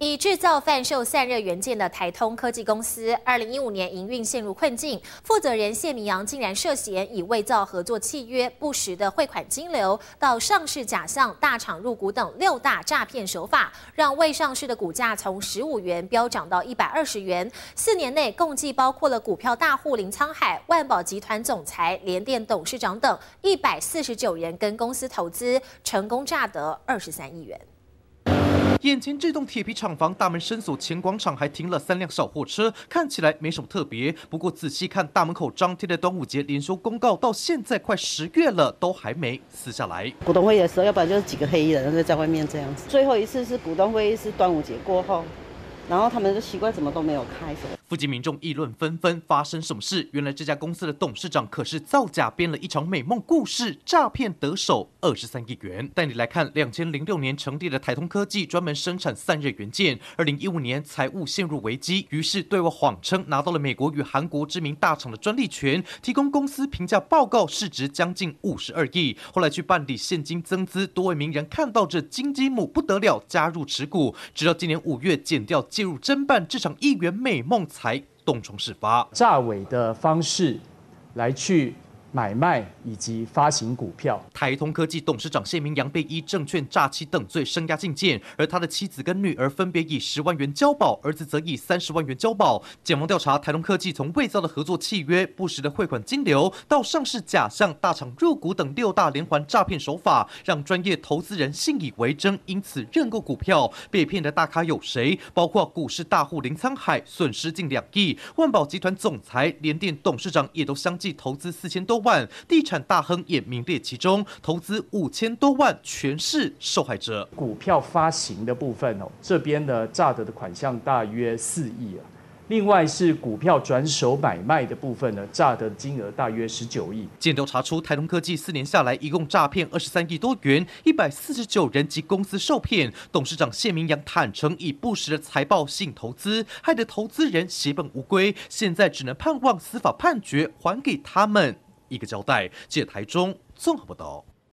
以制造贩售散热元件的台通科技公司，二零一五年营运陷入困境，负责人谢明阳竟然涉嫌以伪造合作契约、不实的汇款金流、到上市假象、大厂入股等六大诈骗手法，让未上市的股价从十五元飙涨到一百二十元。四年内共计包括了股票大户林沧海、万宝集团总裁、联电董事长等一百四十九人跟公司投资，成功诈得二十三亿元。眼前这栋铁皮厂房大门深锁，前广场还停了三辆小货车，看起来没什么特别。不过仔细看，大门口张贴的端午节连休公告，到现在快十月了，都还没撕下来。股东会的时候，要不然就是几个黑衣人就在外面这样子。最后一次是股东会是端午节过后，然后他们就奇怪怎么都没有开什么。附近民众议论纷纷，发生什么事？原来这家公司的董事长可是造假，编了一场美梦故事，诈骗得手二十三亿元。带你来看，两千零六年成立的台通科技，专门生产散热元件。二零一五年财务陷入危机，于是对外谎称拿到了美国与韩国知名大厂的专利权，提供公司评价报告，市值将近五十二亿。后来去办理现金增资，多位名人看到这金鸡母不得了，加入持股。直到今年五月，减掉介入侦办这场亿元美梦。才冻从事发，炸尾的方式，来去。买卖以及发行股票。台通科技董事长谢明阳被依证券诈欺等罪生涯禁见，而他的妻子跟女儿分别以十万元交保，儿子则以三十万元交保。检方调查台通科技从伪造的合作契约、不实的汇款金流，到上市假象、大厂入股等六大连环诈骗手法，让专业投资人信以为真，因此认购股票。被骗的大咖有谁？包括股市大户林沧海损失近两亿，万宝集团总裁、联电董事长也都相继投资四千多。万地产大亨也名列其中，投资五千多万，全是受害者。股票发行的部分哦，这边呢诈得的款项大约四亿啊。另外是股票转手买卖的部分呢，诈得的金额大约十九亿。检调查出，台通科技四年下来一共诈骗二十三亿多元，一百四十九人及公司受骗。董事长谢明阳坦诚，以不实的财报性投资，害得投资人血本无归。现在只能盼望司法判决还给他们。一个交代，借台中综合报道。